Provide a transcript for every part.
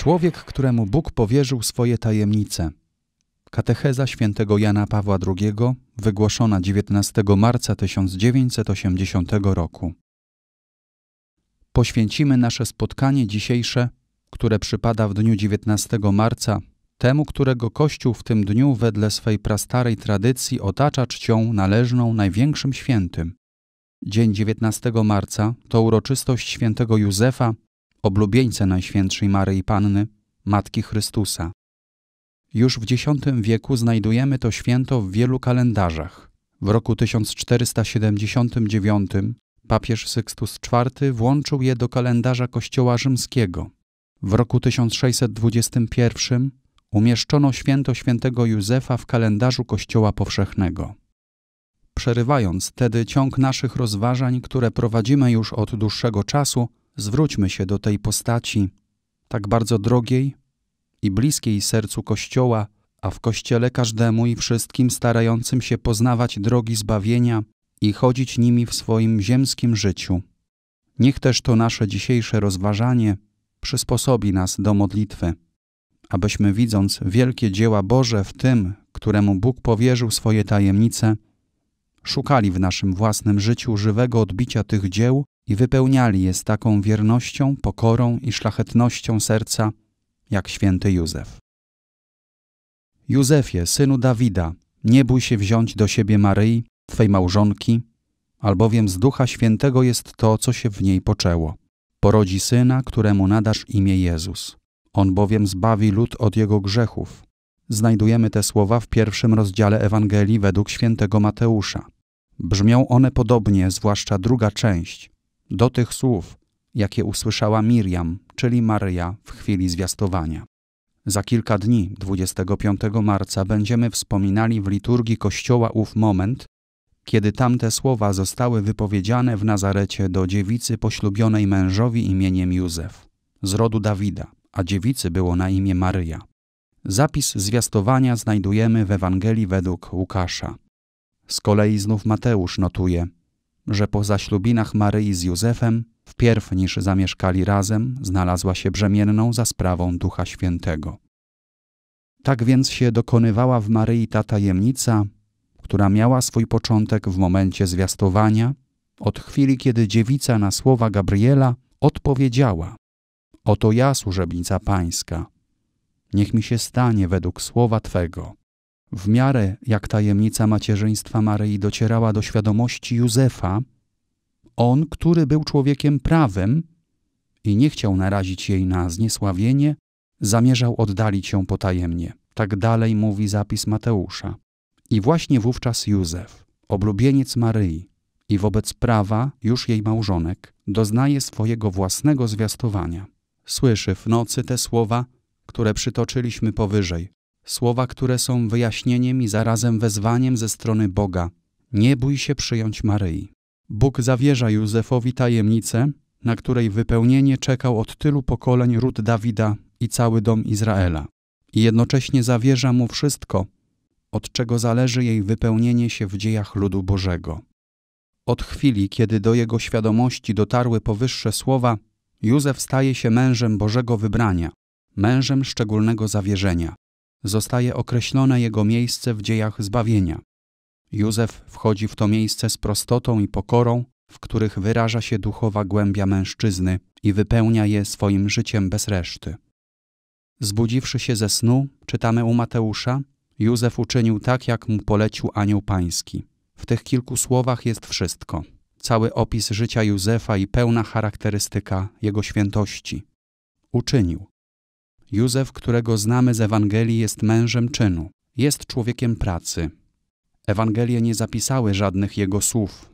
Człowiek, któremu Bóg powierzył swoje tajemnice. Katecheza świętego Jana Pawła II, wygłoszona 19 marca 1980 roku. Poświęcimy nasze spotkanie dzisiejsze, które przypada w dniu 19 marca, temu, którego Kościół w tym dniu wedle swej prastarej tradycji otacza czcią należną największym świętym. Dzień 19 marca to uroczystość świętego Józefa, oblubieńca Najświętszej Maryi Panny, Matki Chrystusa. Już w X wieku znajdujemy to święto w wielu kalendarzach. W roku 1479 papież Sykstus IV włączył je do kalendarza Kościoła Rzymskiego. W roku 1621 umieszczono święto świętego Józefa w kalendarzu Kościoła Powszechnego. Przerywając tedy ciąg naszych rozważań, które prowadzimy już od dłuższego czasu, Zwróćmy się do tej postaci, tak bardzo drogiej i bliskiej sercu Kościoła, a w Kościele każdemu i wszystkim starającym się poznawać drogi zbawienia i chodzić nimi w swoim ziemskim życiu. Niech też to nasze dzisiejsze rozważanie przysposobi nas do modlitwy, abyśmy widząc wielkie dzieła Boże w tym, któremu Bóg powierzył swoje tajemnice, szukali w naszym własnym życiu żywego odbicia tych dzieł i wypełniali je z taką wiernością, pokorą i szlachetnością serca, jak święty Józef. Józefie, synu Dawida, nie bój się wziąć do siebie Maryi, Twej małżonki, albowiem z Ducha Świętego jest to, co się w niej poczęło. Porodzi syna, któremu nadasz imię Jezus. On bowiem zbawi lud od jego grzechów. Znajdujemy te słowa w pierwszym rozdziale Ewangelii według świętego Mateusza. Brzmią one podobnie, zwłaszcza druga część do tych słów, jakie usłyszała Miriam, czyli Maryja, w chwili zwiastowania. Za kilka dni, 25 marca, będziemy wspominali w liturgii Kościoła ów moment, kiedy tamte słowa zostały wypowiedziane w Nazarecie do dziewicy poślubionej mężowi imieniem Józef, z rodu Dawida, a dziewicy było na imię Maryja. Zapis zwiastowania znajdujemy w Ewangelii według Łukasza. Z kolei znów Mateusz notuje – że po zaślubinach Maryi z Józefem, wpierw niż zamieszkali razem, znalazła się brzemienną za sprawą Ducha Świętego. Tak więc się dokonywała w Maryi ta tajemnica, która miała swój początek w momencie zwiastowania, od chwili, kiedy dziewica na słowa Gabriela odpowiedziała: Oto ja, służebnica pańska. Niech mi się stanie według słowa Twego. W miarę jak tajemnica macierzyństwa Maryi docierała do świadomości Józefa, on, który był człowiekiem prawem i nie chciał narazić jej na zniesławienie, zamierzał oddalić ją potajemnie. Tak dalej mówi zapis Mateusza. I właśnie wówczas Józef, oblubieniec Maryi i wobec prawa już jej małżonek, doznaje swojego własnego zwiastowania. Słyszy w nocy te słowa, które przytoczyliśmy powyżej, Słowa, które są wyjaśnieniem i zarazem wezwaniem ze strony Boga. Nie bój się przyjąć Maryi. Bóg zawierza Józefowi tajemnicę, na której wypełnienie czekał od tylu pokoleń ród Dawida i cały dom Izraela. I jednocześnie zawierza mu wszystko, od czego zależy jej wypełnienie się w dziejach ludu Bożego. Od chwili, kiedy do jego świadomości dotarły powyższe słowa, Józef staje się mężem Bożego wybrania, mężem szczególnego zawierzenia, zostaje określone jego miejsce w dziejach zbawienia. Józef wchodzi w to miejsce z prostotą i pokorą, w których wyraża się duchowa głębia mężczyzny i wypełnia je swoim życiem bez reszty. Zbudziwszy się ze snu, czytamy u Mateusza, Józef uczynił tak, jak mu polecił anioł pański. W tych kilku słowach jest wszystko. Cały opis życia Józefa i pełna charakterystyka jego świętości. Uczynił. Józef, którego znamy z Ewangelii, jest mężem czynu, jest człowiekiem pracy. Ewangelie nie zapisały żadnych jego słów,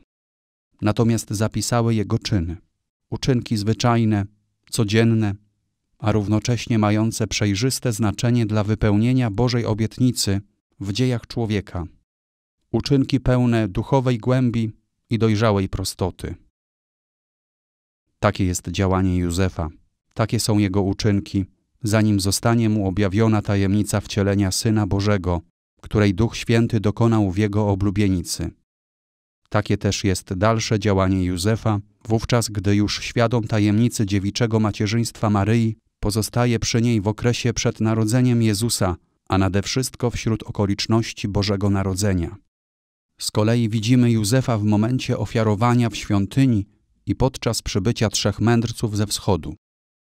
natomiast zapisały jego czyny. Uczynki zwyczajne, codzienne, a równocześnie mające przejrzyste znaczenie dla wypełnienia Bożej obietnicy w dziejach człowieka. Uczynki pełne duchowej głębi i dojrzałej prostoty. Takie jest działanie Józefa, takie są jego uczynki zanim zostanie mu objawiona tajemnica wcielenia Syna Bożego, której Duch Święty dokonał w jego oblubienicy. Takie też jest dalsze działanie Józefa, wówczas gdy już świadom tajemnicy dziewiczego macierzyństwa Maryi pozostaje przy niej w okresie przed narodzeniem Jezusa, a nade wszystko wśród okoliczności Bożego Narodzenia. Z kolei widzimy Józefa w momencie ofiarowania w świątyni i podczas przybycia trzech mędrców ze wschodu.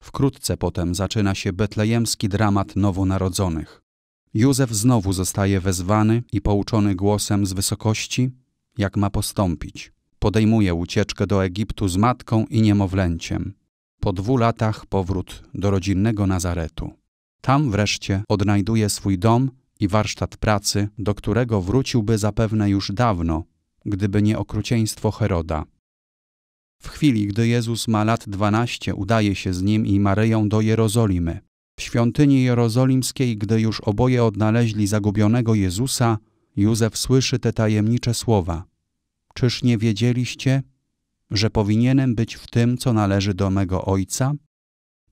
Wkrótce potem zaczyna się betlejemski dramat nowonarodzonych. Józef znowu zostaje wezwany i pouczony głosem z wysokości, jak ma postąpić. Podejmuje ucieczkę do Egiptu z matką i niemowlęciem. Po dwóch latach powrót do rodzinnego Nazaretu. Tam wreszcie odnajduje swój dom i warsztat pracy, do którego wróciłby zapewne już dawno, gdyby nie okrucieństwo Heroda. W chwili, gdy Jezus ma lat dwanaście, udaje się z nim i Maryją do Jerozolimy. W świątyni jerozolimskiej, gdy już oboje odnaleźli zagubionego Jezusa, Józef słyszy te tajemnicze słowa. Czyż nie wiedzieliście, że powinienem być w tym, co należy do mego ojca?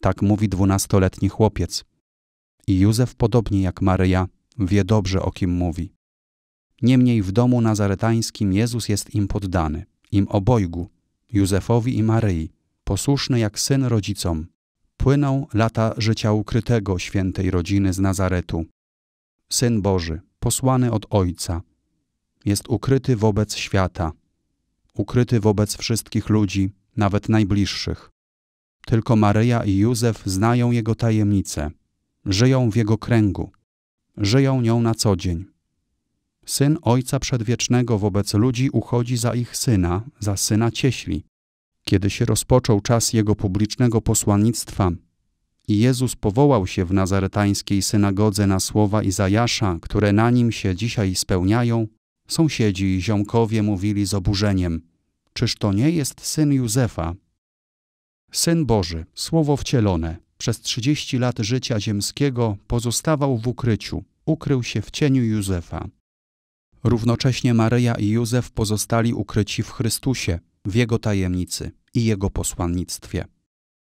Tak mówi dwunastoletni chłopiec. I Józef, podobnie jak Maryja, wie dobrze, o kim mówi. Niemniej w domu nazaretańskim Jezus jest im poddany, im obojgu, Józefowi i Maryi, posłuszny jak syn rodzicom, płyną lata życia ukrytego świętej rodziny z Nazaretu. Syn Boży, posłany od Ojca, jest ukryty wobec świata, ukryty wobec wszystkich ludzi, nawet najbliższych. Tylko Maryja i Józef znają jego tajemnicę, żyją w jego kręgu, żyją nią na co dzień. Syn Ojca Przedwiecznego wobec ludzi uchodzi za ich syna, za syna cieśli. Kiedy się rozpoczął czas jego publicznego posłannictwa i Jezus powołał się w nazaretańskiej synagodze na słowa Izajasza, które na nim się dzisiaj spełniają, sąsiedzi i ziomkowie mówili z oburzeniem: Czyż to nie jest syn Józefa? Syn Boży, słowo wcielone, przez trzydzieści lat życia ziemskiego pozostawał w ukryciu, ukrył się w cieniu Józefa. Równocześnie Maryja i Józef pozostali ukryci w Chrystusie, w Jego tajemnicy i Jego posłannictwie.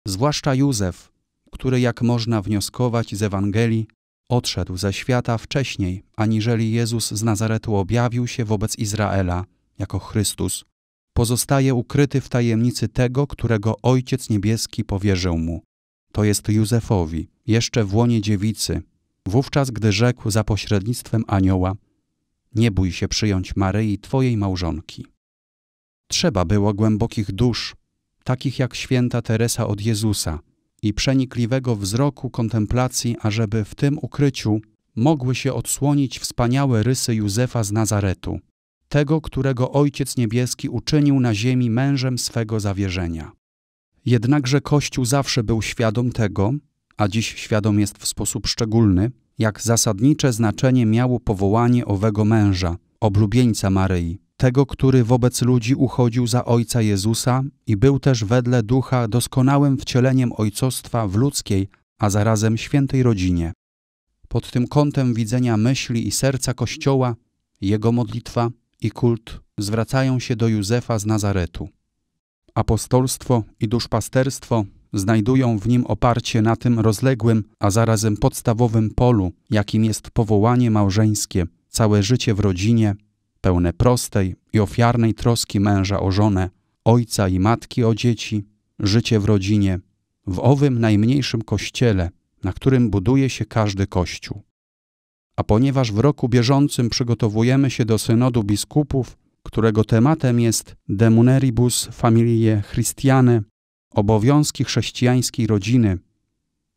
Zwłaszcza Józef, który jak można wnioskować z Ewangelii, odszedł ze świata wcześniej, aniżeli Jezus z Nazaretu objawił się wobec Izraela jako Chrystus, pozostaje ukryty w tajemnicy tego, którego Ojciec Niebieski powierzył mu. To jest Józefowi, jeszcze w łonie dziewicy, wówczas gdy rzekł za pośrednictwem anioła – nie bój się przyjąć Maryi, twojej małżonki. Trzeba było głębokich dusz, takich jak święta Teresa od Jezusa i przenikliwego wzroku kontemplacji, ażeby w tym ukryciu mogły się odsłonić wspaniałe rysy Józefa z Nazaretu, tego, którego Ojciec Niebieski uczynił na ziemi mężem swego zawierzenia. Jednakże Kościół zawsze był świadom tego, a dziś świadom jest w sposób szczególny, jak zasadnicze znaczenie miało powołanie owego męża, oblubieńca Maryi, tego, który wobec ludzi uchodził za Ojca Jezusa i był też wedle ducha doskonałym wcieleniem ojcostwa w ludzkiej, a zarazem świętej rodzinie. Pod tym kątem widzenia myśli i serca Kościoła, jego modlitwa i kult zwracają się do Józefa z Nazaretu. Apostolstwo i duszpasterstwo znajdują w nim oparcie na tym rozległym, a zarazem podstawowym polu, jakim jest powołanie małżeńskie, całe życie w rodzinie, pełne prostej i ofiarnej troski męża o żonę, ojca i matki o dzieci, życie w rodzinie, w owym najmniejszym kościele, na którym buduje się każdy kościół. A ponieważ w roku bieżącym przygotowujemy się do synodu biskupów, którego tematem jest Demuneribus familie Christiane, obowiązki chrześcijańskiej rodziny,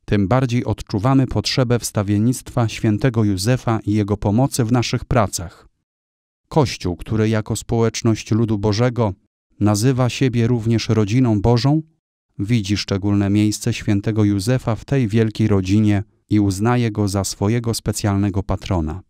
tym bardziej odczuwamy potrzebę wstawiennictwa świętego Józefa i jego pomocy w naszych pracach. Kościół, który jako społeczność ludu Bożego nazywa siebie również rodziną Bożą, widzi szczególne miejsce świętego Józefa w tej wielkiej rodzinie i uznaje go za swojego specjalnego patrona.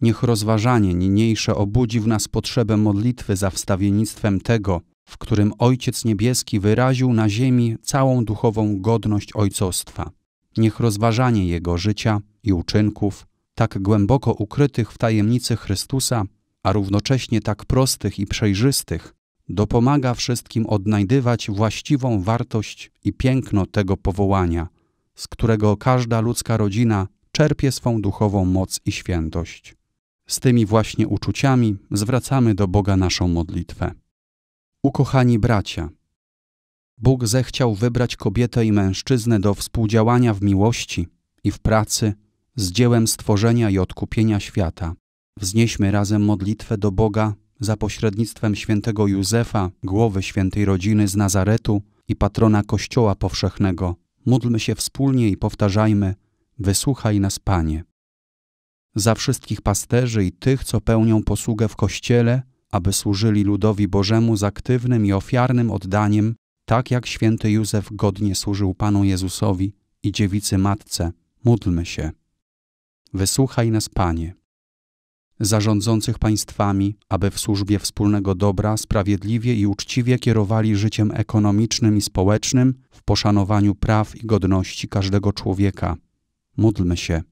Niech rozważanie niniejsze obudzi w nas potrzebę modlitwy za wstawiennictwem tego, w którym Ojciec Niebieski wyraził na ziemi całą duchową godność ojcostwa. Niech rozważanie jego życia i uczynków, tak głęboko ukrytych w tajemnicy Chrystusa, a równocześnie tak prostych i przejrzystych, dopomaga wszystkim odnajdywać właściwą wartość i piękno tego powołania, z którego każda ludzka rodzina czerpie swą duchową moc i świętość. Z tymi właśnie uczuciami zwracamy do Boga naszą modlitwę. Ukochani bracia, Bóg zechciał wybrać kobietę i mężczyznę do współdziałania w miłości i w pracy z dziełem stworzenia i odkupienia świata. Wznieśmy razem modlitwę do Boga za pośrednictwem świętego Józefa, głowy świętej rodziny z Nazaretu i patrona Kościoła powszechnego. Módlmy się wspólnie i powtarzajmy: Wysłuchaj nas, Panie. Za wszystkich pasterzy i tych, co pełnią posługę w Kościele, aby służyli ludowi Bożemu z aktywnym i ofiarnym oddaniem, tak jak święty Józef godnie służył Panu Jezusowi i dziewicy matce, módlmy się. Wysłuchaj nas, Panie. Zarządzących państwami, aby w służbie wspólnego dobra sprawiedliwie i uczciwie kierowali życiem ekonomicznym i społecznym w poszanowaniu praw i godności każdego człowieka. Módlmy się.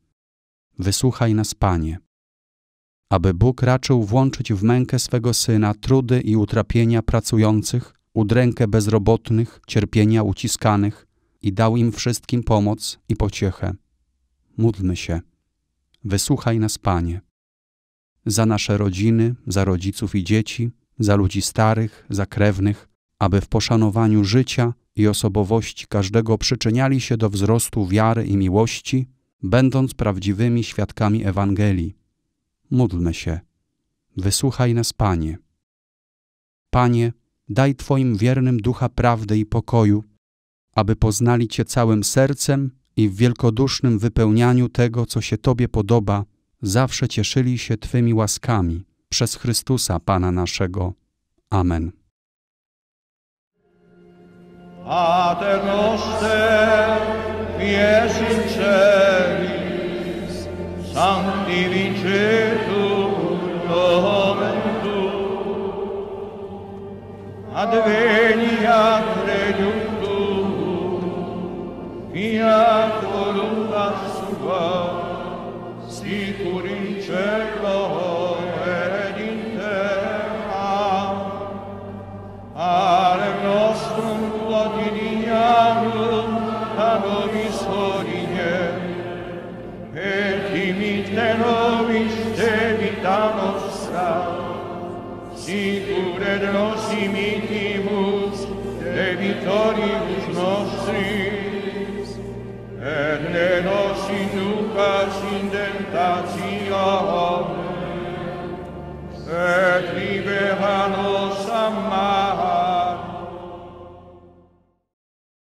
Wysłuchaj nas, Panie aby Bóg raczył włączyć w mękę swego Syna trudy i utrapienia pracujących, udrękę bezrobotnych, cierpienia uciskanych i dał im wszystkim pomoc i pociechę. Módlmy się. Wysłuchaj nas, Panie. Za nasze rodziny, za rodziców i dzieci, za ludzi starych, za krewnych, aby w poszanowaniu życia i osobowości każdego przyczyniali się do wzrostu wiary i miłości, będąc prawdziwymi świadkami Ewangelii módlmy się. Wysłuchaj nas, Panie. Panie, daj Twoim wiernym ducha prawdy i pokoju, aby poznali Cię całym sercem i w wielkodusznym wypełnianiu tego, co się Tobie podoba, zawsze cieszyli się Twymi łaskami. Przez Chrystusa, Pana naszego. Amen. Pater noster, vies Sancti vincetur, nomen tu Adveniat regnum Fiat dimitte nobis te vita nostra, sicure de nos imitibus debitoribus nostris, et ne nos inducas in tentatione, et libera nos amare,